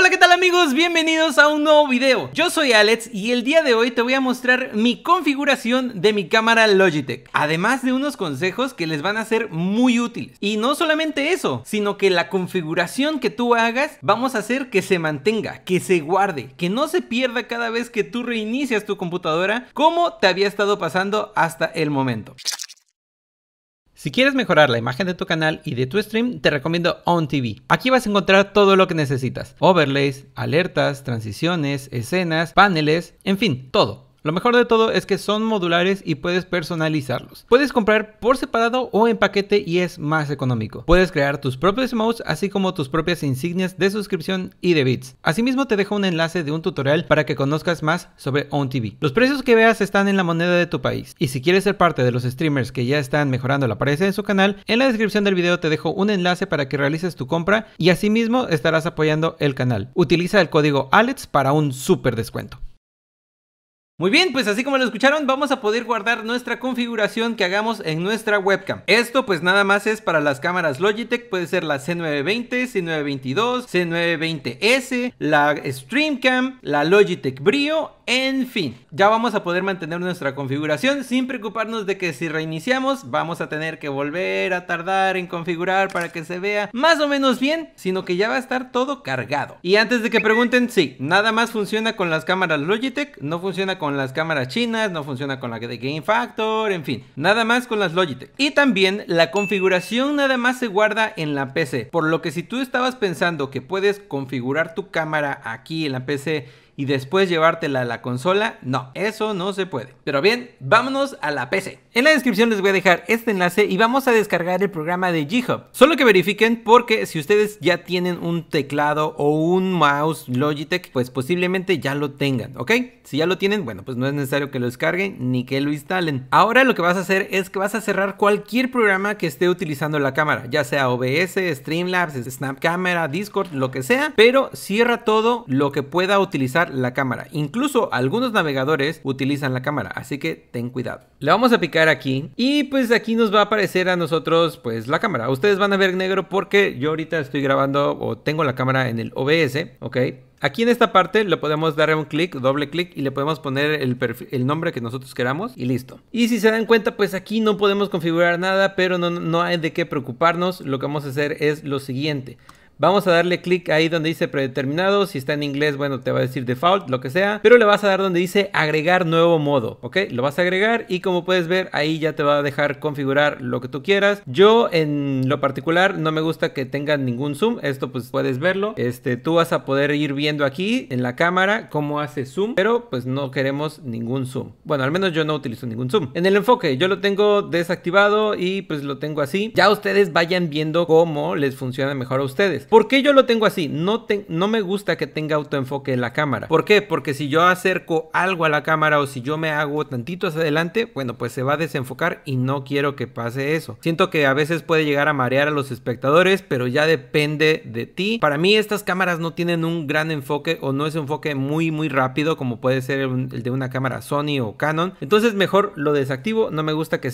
Hola qué tal amigos, bienvenidos a un nuevo video Yo soy Alex y el día de hoy te voy a mostrar mi configuración de mi cámara Logitech Además de unos consejos que les van a ser muy útiles Y no solamente eso, sino que la configuración que tú hagas Vamos a hacer que se mantenga, que se guarde, que no se pierda cada vez que tú reinicias tu computadora Como te había estado pasando hasta el momento si quieres mejorar la imagen de tu canal y de tu stream, te recomiendo OnTV. Aquí vas a encontrar todo lo que necesitas. Overlays, alertas, transiciones, escenas, paneles, en fin, todo. Lo mejor de todo es que son modulares y puedes personalizarlos. Puedes comprar por separado o en paquete y es más económico. Puedes crear tus propios emotes así como tus propias insignias de suscripción y de bits. Asimismo te dejo un enlace de un tutorial para que conozcas más sobre ONTV Los precios que veas están en la moneda de tu país y si quieres ser parte de los streamers que ya están mejorando la apariencia de su canal, en la descripción del video te dejo un enlace para que realices tu compra y asimismo estarás apoyando el canal. Utiliza el código ALEX para un super descuento. Muy bien, pues así como lo escucharon, vamos a poder guardar nuestra configuración que hagamos en nuestra webcam. Esto pues nada más es para las cámaras Logitech, puede ser la C920, C922, C920S, la StreamCam, la Logitech Brio, en fin. Ya vamos a poder mantener nuestra configuración sin preocuparnos de que si reiniciamos vamos a tener que volver a tardar en configurar para que se vea más o menos bien, sino que ya va a estar todo cargado. Y antes de que pregunten, sí, nada más funciona con las cámaras Logitech, no funciona con con las cámaras chinas, no funciona con la de Game Factor, en fin, nada más con las Logitech. Y también la configuración nada más se guarda en la PC, por lo que si tú estabas pensando que puedes configurar tu cámara aquí en la PC y después llevártela a la consola, no, eso no se puede. Pero bien, vámonos a la PC. En la descripción les voy a dejar este enlace y vamos a descargar el programa de g Solo que verifiquen porque si ustedes ya tienen un teclado o un mouse Logitech, pues posiblemente ya lo tengan, ¿ok? Si ya lo tienen, bueno, pues no es necesario que lo descarguen ni que lo instalen. Ahora lo que vas a hacer es que vas a cerrar cualquier programa que esté utilizando la cámara, ya sea OBS, Streamlabs, Snap Camera, Discord, lo que sea, pero cierra todo lo que pueda utilizar la cámara. Incluso algunos navegadores utilizan la cámara, así que ten cuidado. Le vamos a picar aquí y pues aquí nos va a aparecer a nosotros pues la cámara. Ustedes van a ver negro porque yo ahorita estoy grabando o tengo la cámara en el OBS, ¿ok? Aquí en esta parte le podemos dar un clic, doble clic y le podemos poner el, el, nombre que nosotros queramos y listo. Y si se dan cuenta, pues aquí no podemos configurar nada, pero no, no hay de qué preocuparnos. Lo que vamos a hacer es lo siguiente. Vamos a darle clic ahí donde dice predeterminado. Si está en inglés, bueno, te va a decir default, lo que sea. Pero le vas a dar donde dice agregar nuevo modo, ¿ok? Lo vas a agregar y como puedes ver, ahí ya te va a dejar configurar lo que tú quieras. Yo en lo particular no me gusta que tenga ningún zoom. Esto pues puedes verlo. Este, tú vas a poder ir viendo aquí en la cámara cómo hace zoom, pero pues no queremos ningún zoom. Bueno, al menos yo no utilizo ningún zoom. En el enfoque, yo lo tengo desactivado y pues lo tengo así. Ya ustedes vayan viendo cómo les funciona mejor a ustedes. ¿Por qué yo lo tengo así? No, me gusta que tenga autoenfoque en la cámara. ¿Por qué? Porque si yo acerco algo a la cámara o si yo me hago tantito hacia adelante, bueno, pues se va a desenfocar y no quiero que pase eso. Siento que a veces puede llegar a marear a los espectadores, pero ya depende de ti. Para mí estas cámaras no tienen un gran enfoque o no es un enfoque muy muy rápido como puede ser el de una cámara Sony o Canon. Entonces mejor lo desactivo, no me gusta que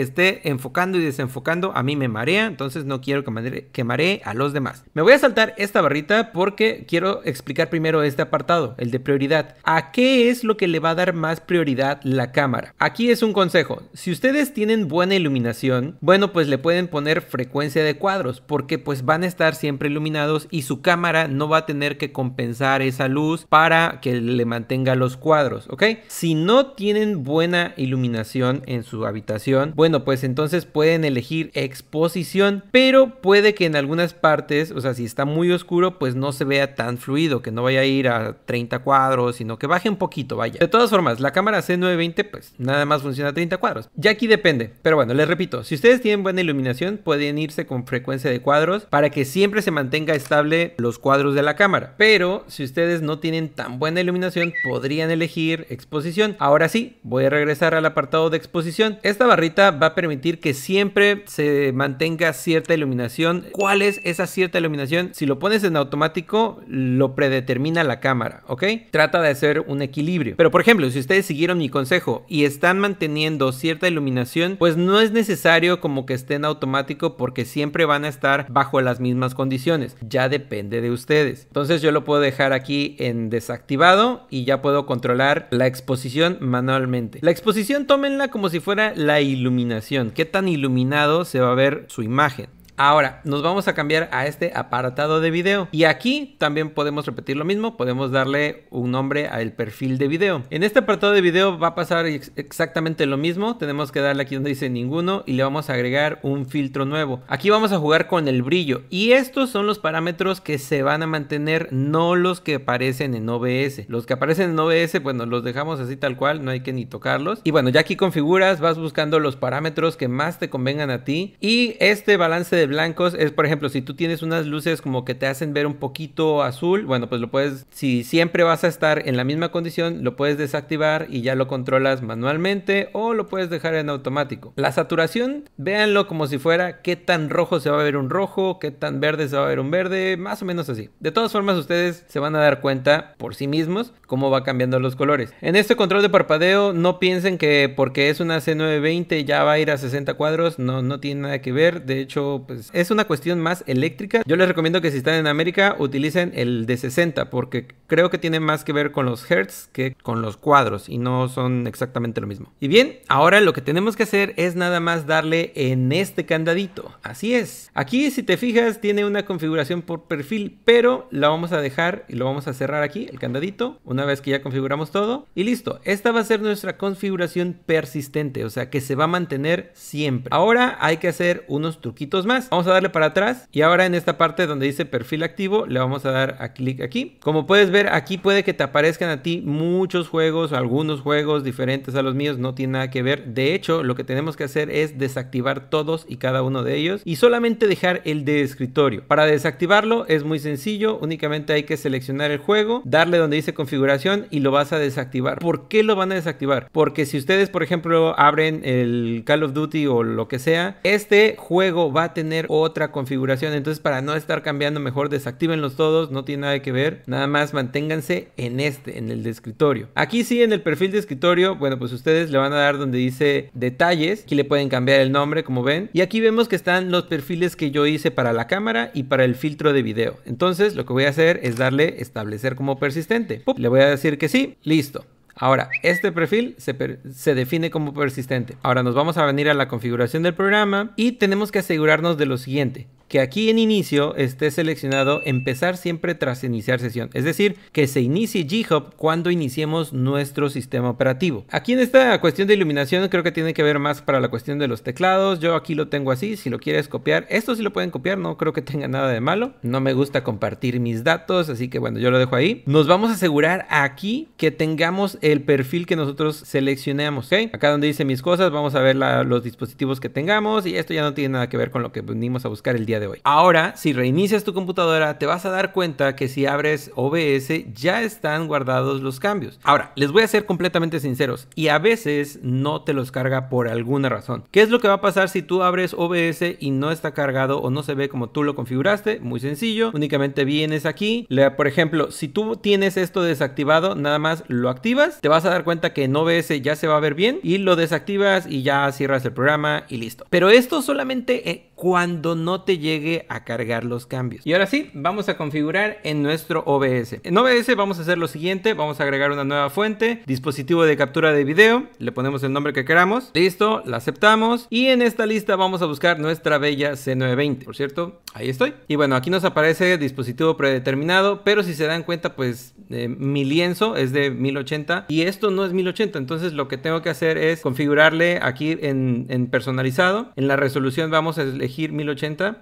esté, enfocando y desenfocando, a mí me marea, entonces no quiero que, que maree a los demás. Me voy a saltar esta barrita porque quiero explicar primero este apartado, el de prioridad. ¿A qué es lo que le va a dar más prioridad la cámara? Aquí es un consejo. Si ustedes tienen buena iluminación, bueno, pues le pueden poner frecuencia de cuadros porque pues van a estar siempre iluminados y su cámara no va a tener que compensar esa luz para que le mantenga los cuadros, ¿ok? Si no tienen buena iluminación en su habitación, bueno, pues entonces pueden elegir exposición, pero puede que en algunas partes, o sea, si está muy oscuro, pues no se vea tan fluido, que no vaya a ir a 30 cuadros, sino que baje un poquito, vaya. De todas formas, la cámara C920 pues nada más funciona a 30 cuadros. Ya aquí depende, pero bueno, les repito, si ustedes tienen buena iluminación, pueden irse con frecuencia de cuadros para que siempre se mantenga estable los cuadros de la cámara. Pero si ustedes no tienen tan buena iluminación, podrían elegir exposición. Ahora sí, voy a regresar al apartado de exposición. Esta barrita va a permitir que siempre se mantenga cierta iluminación. ¿Cuál es esa cierta iluminación? si lo pones en automático, lo predetermina la cámara, ¿ok? Trata de hacer un equilibrio. Pero por ejemplo, si ustedes siguieron mi consejo y están manteniendo cierta iluminación, pues no es necesario como que esté en automático porque siempre van a estar bajo las mismas condiciones. Ya depende de ustedes. Entonces yo lo puedo dejar aquí en desactivado y ya puedo controlar la exposición manualmente. La exposición tómenla como si fuera la iluminación. ¿Qué tan iluminado se va a ver su imagen? Ahora nos vamos a cambiar a este apartado de video y aquí también podemos repetir lo mismo, podemos darle un nombre al perfil de video. En este apartado de video va a pasar exactamente lo mismo, tenemos que darle aquí donde dice ninguno y le vamos a agregar un filtro nuevo. Aquí vamos a jugar con el brillo y estos son los parámetros que se van a mantener, no los que aparecen en OBS. Los que aparecen en OBS, bueno, los dejamos así tal cual, no hay que ni tocarlos. Y bueno, ya aquí configuras, vas buscando los parámetros que más te convengan a ti y este balance de blancos es, por ejemplo, si tú tienes unas luces como que te hacen ver un poquito azul, bueno, pues lo puedes, si siempre vas a estar en la misma condición, lo puedes desactivar y ya lo controlas manualmente o lo puedes dejar en automático. La saturación, véanlo como si fuera qué tan rojo se va a ver un rojo, qué tan verde se va a ver un verde, más o menos así. De todas formas, ustedes se van a dar cuenta por sí mismos cómo va cambiando los colores. En este control de parpadeo, no piensen que porque es una C920 ya va a ir a 60 cuadros, no, no tiene nada que ver. De hecho, pues pues, es una cuestión más eléctrica. Yo les recomiendo que si están en América utilicen el de 60 porque creo que tiene más que ver con los hertz que con los cuadros y no son exactamente lo mismo. Y bien, ahora lo que tenemos que hacer es nada más darle en este candadito. Así es. Aquí si te fijas tiene una configuración por perfil, pero la vamos a dejar y lo vamos a cerrar aquí, el candadito, una vez que ya configuramos todo. Y listo, esta va a ser nuestra configuración persistente, o sea que se va a mantener siempre. Ahora hay que hacer unos truquitos más vamos a darle para atrás y ahora en esta parte donde dice perfil activo le vamos a dar a clic aquí. Como puedes ver aquí puede que te aparezcan a ti muchos juegos, algunos juegos diferentes a los míos, no tiene nada que ver. De hecho lo que tenemos que hacer es desactivar todos y cada uno de ellos y solamente dejar el de escritorio. Para desactivarlo es muy sencillo, únicamente hay que seleccionar el juego, darle donde dice configuración y lo vas a desactivar. ¿Por qué lo van a desactivar? Porque si ustedes por ejemplo abren el Call of Duty o lo que sea, este juego va a tener otra configuración. Entonces, para no estar cambiando, mejor desactívenlos todos, no tiene nada que ver. Nada más manténganse en este, en el de escritorio. Aquí sí, en el perfil de escritorio, bueno, pues ustedes le van a dar donde dice detalles. Aquí le pueden cambiar el nombre, como ven. Y aquí vemos que están los perfiles que yo hice para la cámara y para el filtro de video. Entonces, lo que voy a hacer es darle establecer como persistente. Le voy a decir que sí, listo. Ahora, este perfil se, define como persistente. Ahora nos vamos a venir a la configuración del programa y tenemos que asegurarnos de lo siguiente que aquí en inicio esté seleccionado empezar siempre tras iniciar sesión, es decir, que se inicie j-hub cuando iniciemos nuestro sistema operativo. Aquí en esta cuestión de iluminación creo que tiene que ver más para la cuestión de los teclados, yo aquí lo tengo así, si lo quieres copiar, esto sí lo pueden copiar, no creo que tenga nada de malo, no me gusta compartir mis datos, así que bueno, yo lo dejo ahí. Nos vamos a asegurar aquí que tengamos el perfil que nosotros seleccionamos Acá donde dice mis cosas, vamos a ver los dispositivos que tengamos y esto ya no tiene nada que ver con lo que venimos a buscar el día de hoy. Ahora, si reinicias tu computadora, te vas a dar cuenta que si abres OBS ya están guardados los cambios. Ahora, les voy a ser completamente sinceros y a veces no te los carga por alguna razón. ¿Qué es lo que va a pasar si tú abres OBS y no está cargado o no se ve como tú lo configuraste? Muy sencillo, únicamente vienes aquí, por ejemplo, si tú tienes esto desactivado, nada más lo activas, te vas a dar cuenta que en OBS ya se va a ver bien y lo desactivas y ya cierras el programa y listo. Pero esto solamente eh, cuando no te llegue a cargar los cambios. Y ahora sí, vamos a configurar en nuestro OBS. En OBS vamos a hacer lo siguiente, vamos a agregar una nueva fuente, dispositivo de captura de video, le ponemos el nombre que queramos, listo, la aceptamos y en esta lista vamos a buscar nuestra bella C920, por cierto, ahí estoy. Y bueno, aquí nos aparece dispositivo predeterminado, pero si se dan cuenta, pues eh, mi lienzo es de 1080 y esto no es 1080, entonces lo que tengo que hacer es configurarle aquí en, personalizado, en la resolución vamos a elegir 1080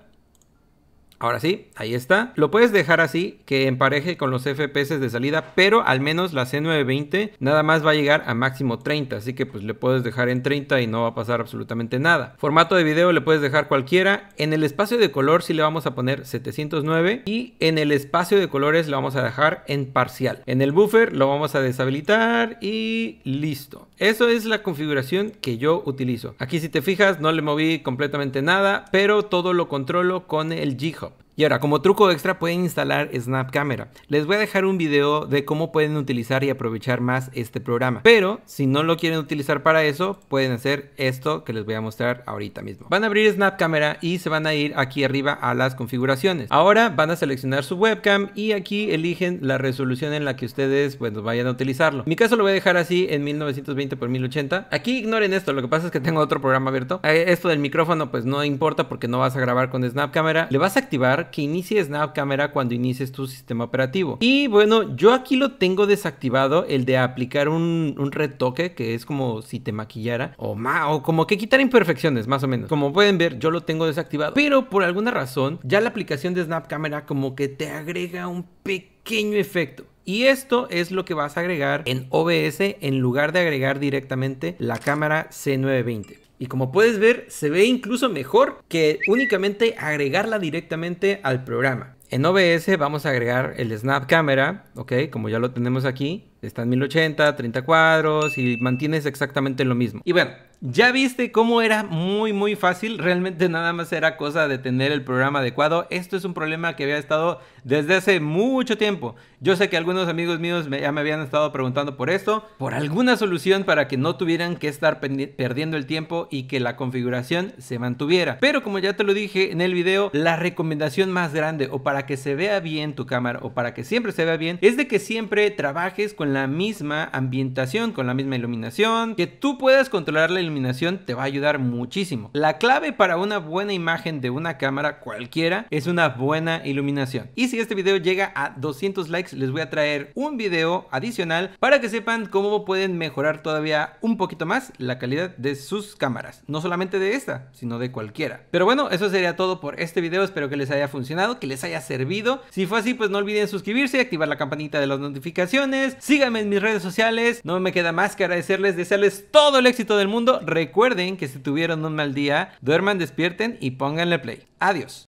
Ahora sí, ahí está. Lo puedes dejar así, que empareje con los FPS de salida, pero al menos la C920 nada más va a llegar a máximo 30, así que pues le puedes dejar en 30 y no va a pasar absolutamente nada. Formato de video le puedes dejar cualquiera. En el espacio de color sí le vamos a poner 709 y en el espacio de colores lo vamos a dejar en parcial. En el buffer lo vamos a deshabilitar y listo. Eso es la configuración que yo utilizo. Aquí si te fijas no le moví completamente nada, pero todo lo controlo con el g y ahora, como truco extra pueden instalar Snap Camera. Les voy a dejar un video de cómo pueden utilizar y aprovechar más este programa. Pero si no lo quieren utilizar para eso, pueden hacer esto que les voy a mostrar ahorita mismo. Van a abrir Snap Camera y se van a ir aquí arriba a las configuraciones. Ahora van a seleccionar su webcam y aquí eligen la resolución en la que ustedes vayan a utilizarlo. En mi caso lo voy a dejar así en 1920x1080. Aquí ignoren esto, lo que pasa es que tengo otro programa abierto. Eh, esto del micrófono pues no importa porque no vas a grabar con Snap Camera. Le vas a activar que inicie Snap Camera cuando inicies tu sistema operativo. Y bueno, yo aquí lo tengo desactivado, el de aplicar un, retoque, que es como si te maquillara, o, o como que quitar imperfecciones, más o menos. Como pueden ver, yo lo tengo desactivado, pero por alguna razón, ya la aplicación de Snap Camera como que te agrega un pequeño efecto. Y esto es lo que vas a agregar en OBS en lugar de agregar directamente la cámara C920. Y como puedes ver, se ve incluso mejor que únicamente agregarla directamente al programa. En OBS vamos a agregar el Snap Camera, ¿ok? Como ya lo tenemos aquí están 1080, 30 cuadros y mantienes exactamente lo mismo. Y bueno, ya viste cómo era muy muy fácil, realmente nada más era cosa de tener el programa adecuado. Esto es un problema que había estado desde hace mucho tiempo. Yo sé que algunos amigos míos ya me habían estado preguntando por esto, por alguna solución para que no tuvieran que estar perdiendo el tiempo y que la configuración se mantuviera. Pero como ya te lo dije en el video, la recomendación más grande o para que se vea bien tu cámara o para que siempre se vea bien es de que siempre trabajes con la misma ambientación, con la misma iluminación. Que tú puedas controlar la iluminación te va a ayudar muchísimo. La clave para una buena imagen de una cámara cualquiera es una buena iluminación. Y si este video llega a 200 likes, les voy a traer un video adicional para que sepan cómo pueden mejorar todavía un poquito más la calidad de sus cámaras. No solamente de esta, sino de cualquiera. Pero bueno, eso sería todo por este video. Espero que les haya funcionado, que les haya servido. Si fue así, pues no olviden suscribirse, y activar la campanita de las notificaciones. Sigan en mis redes sociales. No me queda más que agradecerles, desearles todo el éxito del mundo. Recuerden que si tuvieron un mal día, duerman, despierten y pónganle play. Adiós.